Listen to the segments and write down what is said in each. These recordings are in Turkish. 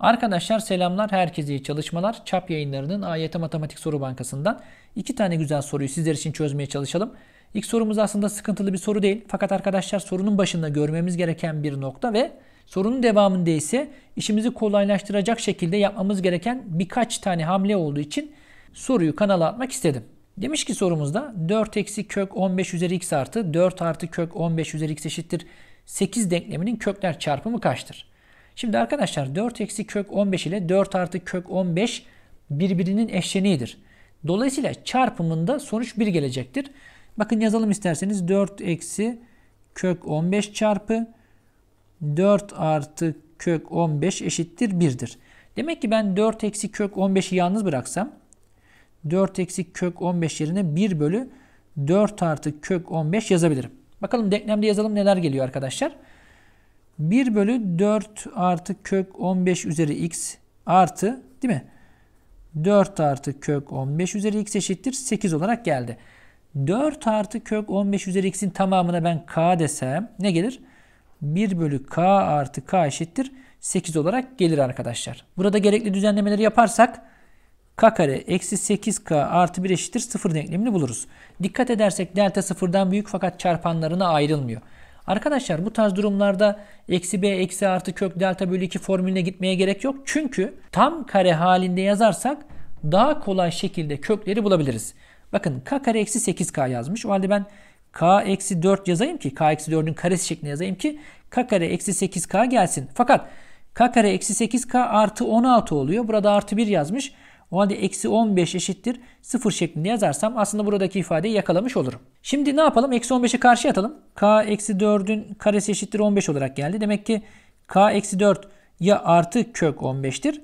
Arkadaşlar selamlar, herkese iyi çalışmalar. Çap yayınlarının AYT Matematik Soru Bankası'ndan iki tane güzel soruyu sizler için çözmeye çalışalım. İlk sorumuz aslında sıkıntılı bir soru değil. Fakat arkadaşlar sorunun başında görmemiz gereken bir nokta ve sorunun devamında ise işimizi kolaylaştıracak şekilde yapmamız gereken birkaç tane hamle olduğu için soruyu kanala atmak istedim. Demiş ki sorumuzda 4 eksi kök 15 üzeri x artı 4 artı kök 15 üzeri x eşittir 8 denkleminin kökler çarpımı kaçtır? Şimdi arkadaşlar 4 eksi kök 15 ile 4 artı kök 15 birbirinin eşleniğidir. Dolayısıyla çarpımında sonuç 1 gelecektir. Bakın yazalım isterseniz 4 eksi kök 15 çarpı 4 artı kök 15 eşittir 1'dir. Demek ki ben 4 eksi kök 15'i yalnız bıraksam 4 eksi kök 15 yerine 1 bölü 4 artı kök 15 yazabilirim. Bakalım denklemde yazalım neler geliyor arkadaşlar. 1 bölü 4 artı kök 15 üzeri x artı değil mi? 4 artı kök 15 üzeri x eşittir 8 olarak geldi. 4 artı kök 15 üzeri x'in tamamına ben k desem ne gelir? 1 bölü k artı k eşittir 8 olarak gelir arkadaşlar. Burada gerekli düzenlemeleri yaparsak k kare eksi 8k artı 1 eşittir 0 denklemini buluruz. Dikkat edersek delta 0'dan büyük fakat çarpanlarına ayrılmıyor. Arkadaşlar bu tarz durumlarda eksi b eksi artı kök delta bölü 2 formülüne gitmeye gerek yok. Çünkü tam kare halinde yazarsak daha kolay şekilde kökleri bulabiliriz. Bakın k kare eksi 8k yazmış. O halde ben k eksi 4 yazayım ki k eksi 4'ün karesi şeklinde yazayım ki k kare eksi 8k gelsin. Fakat k kare eksi 8k artı 16 oluyor. Burada artı 1 yazmış. O halde eksi 15 eşittir 0 şeklinde yazarsam aslında buradaki ifadeyi yakalamış olurum. Şimdi ne yapalım? Eksi 15'i karşıya atalım. K eksi 4'ün karesi eşittir 15 olarak geldi. Demek ki K eksi 4 ya artı kök 15'tir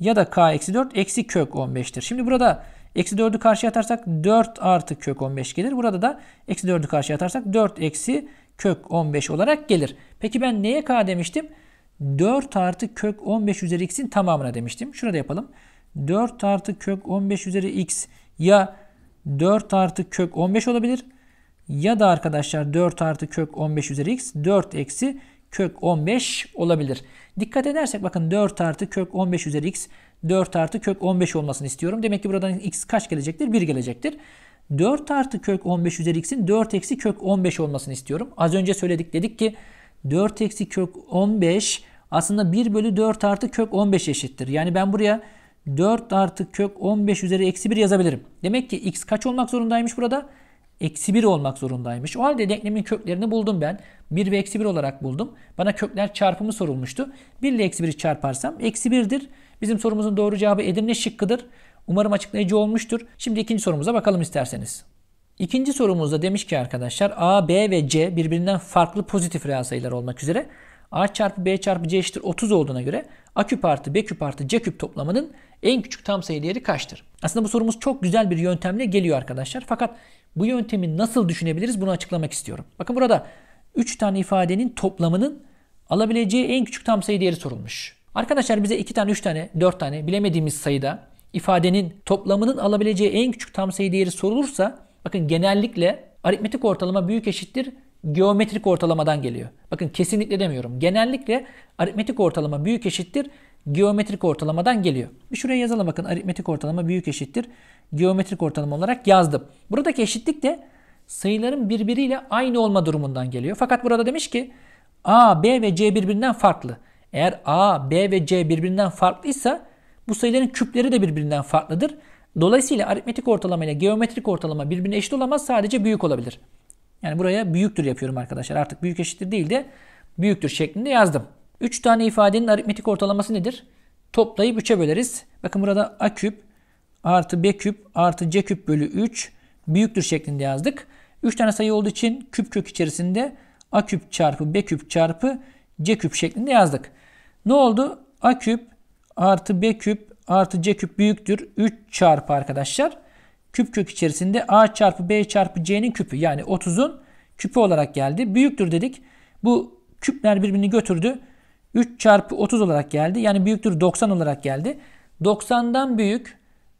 ya da K eksi 4 eksi kök 15'tir. Şimdi burada eksi 4'ü karşıya atarsak 4 artı kök 15 gelir. Burada da eksi 4'ü karşıya atarsak 4 eksi kök 15 olarak gelir. Peki ben neye K demiştim? 4 artı kök 15 üzeri x'in tamamına demiştim. Şurada yapalım. 4 artı kök 15 üzeri x ya 4 artı kök 15 olabilir ya da arkadaşlar 4 artı kök 15 üzeri x 4 eksi kök 15 olabilir. Dikkat edersek bakın 4 artı kök 15 üzeri x 4 artı kök 15 olmasını istiyorum. Demek ki buradan x kaç gelecektir? 1 gelecektir. 4 artı kök 15 üzeri x'in 4 eksi kök 15 olmasını istiyorum. Az önce söyledik dedik ki 4 eksi kök 15 aslında 1 bölü 4 artı kök 15 eşittir. Yani ben buraya 4 artı kök 15 üzeri eksi 1 yazabilirim. Demek ki x kaç olmak zorundaymış burada? Eksi 1 olmak zorundaymış. O halde denklemin köklerini buldum ben. 1 ve eksi 1 olarak buldum. Bana kökler çarpımı sorulmuştu. 1 ile eksi 1'i çarparsam eksi 1'dir. Bizim sorumuzun doğru cevabı Edirne şıkkıdır. Umarım açıklayıcı olmuştur. Şimdi ikinci sorumuza bakalım isterseniz. İkinci sorumuzda demiş ki arkadaşlar A, B ve C birbirinden farklı pozitif reel sayılar olmak üzere A çarpı B çarpı C eşittir 30 olduğuna göre A küp artı B küp artı C küp toplamanın en küçük tam sayı değeri kaçtır? Aslında bu sorumuz çok güzel bir yöntemle geliyor arkadaşlar. Fakat bu yöntemi nasıl düşünebiliriz bunu açıklamak istiyorum. Bakın burada 3 tane ifadenin toplamının alabileceği en küçük tam sayı değeri sorulmuş. Arkadaşlar bize 2 tane, 3 tane, 4 tane bilemediğimiz sayıda ifadenin toplamının alabileceği en küçük tam sayı değeri sorulursa bakın genellikle aritmetik ortalama büyük eşittir geometrik ortalamadan geliyor. Bakın kesinlikle demiyorum. Genellikle aritmetik ortalama büyük eşittir geometrik ortalamadan geliyor. Bir şuraya yazalım bakın aritmetik ortalama büyük eşittir geometrik ortalama olarak yazdım. Buradaki eşitlik de sayıların birbiriyle aynı olma durumundan geliyor. Fakat burada demiş ki A, B ve C birbirinden farklı. Eğer A, B ve C birbirinden farklıysa bu sayıların küpleri de birbirinden farklıdır. Dolayısıyla aritmetik ortalama ile geometrik ortalama birbirine eşit olamaz sadece büyük olabilir. Yani buraya büyüktür yapıyorum arkadaşlar. Artık büyük eşittir değil de büyüktür şeklinde yazdım. 3 tane ifadenin aritmetik ortalaması nedir? Toplayıp 3'e böleriz. Bakın burada a küp artı b küp artı c küp bölü 3 büyüktür şeklinde yazdık. 3 tane sayı olduğu için küp kök içerisinde a küp çarpı b küp çarpı c küp şeklinde yazdık. Ne oldu? a küp artı b küp artı c küp büyüktür 3 çarpı arkadaşlar küp kök içerisinde a çarpı b çarpı c'nin küpü yani 30'un küpü olarak geldi. Büyüktür dedik. Bu küpler birbirini götürdü. 3 çarpı 30 olarak geldi. Yani büyüktür 90 olarak geldi. 90'dan büyük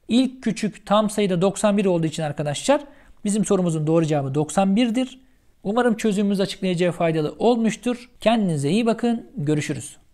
ilk küçük tam sayıda 91 olduğu için arkadaşlar bizim sorumuzun doğru cevabı 91'dir. Umarım çözümümüz açıklayacağı faydalı olmuştur. Kendinize iyi bakın. Görüşürüz.